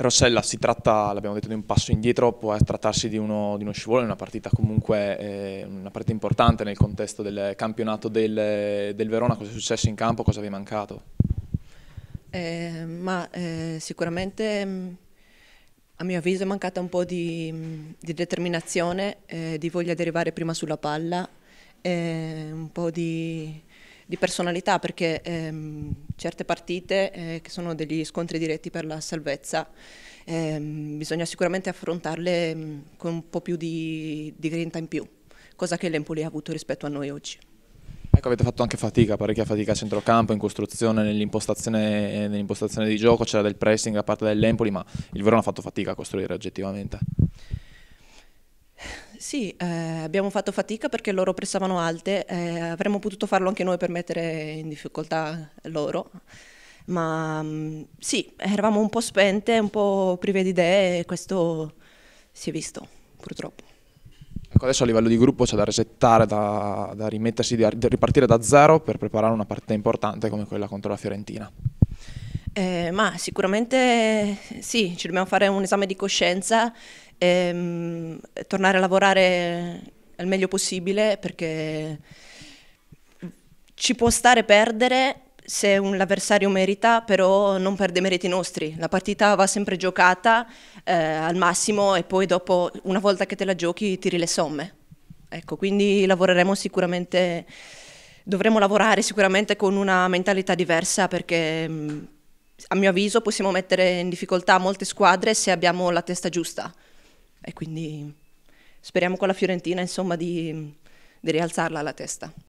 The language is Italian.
Rossella si tratta, l'abbiamo detto, di un passo indietro, può eh, trattarsi di uno, di uno scivolone, una partita comunque eh, una partita importante nel contesto del campionato del, del, Verona, cosa è successo in campo, cosa vi è mancato? Eh, ma eh, sicuramente mm, a mio avviso è mancata un po' di, mm, di determinazione, eh, di voglia di arrivare prima sulla palla, eh, un po' di di personalità perché ehm, certe partite eh, che sono degli scontri diretti per la salvezza ehm, bisogna sicuramente affrontarle mh, mm, con un po' più di, di grinta in più, cosa che l'Empoli ha avuto rispetto a noi oggi. Ecco, avete fatto anche fatica, parecchia fatica a centrocampo, in costruzione, nell'impostazione, nell di gioco, c'era del pressing da parte dell'Empoli, ma il Verona ha fatto fatica a costruire oggettivamente. Sì, eh, abbiamo fatto fatica perché loro pressavano alte, eh, avremmo potuto farlo anche noi per mettere in difficoltà loro, ma mm, sì, eravamo un po' spente, un po' prive di idee e questo si è visto purtroppo. Ecco, adesso a livello di gruppo c'è da resettare, da, da rimettersi, da ripartire da zero per preparare una partita importante come quella contro la Fiorentina. Eh, ma sicuramente sì, ci dobbiamo fare un esame di coscienza e, ehm, tornare a lavorare al meglio possibile perché ci può stare perdere se un, l'avversario merita, però non perde i meriti nostri. La partita va sempre giocata eh, al massimo e poi dopo, una volta che te la giochi, tiri le somme. Ecco, quindi lavoreremo sicuramente, dovremo lavorare sicuramente con una mentalità diversa perché mm, a mio avviso possiamo mettere in difficoltà molte squadre se abbiamo la testa giusta. E quindi speriamo con la Fiorentina insomma, di, di rialzarla alla testa.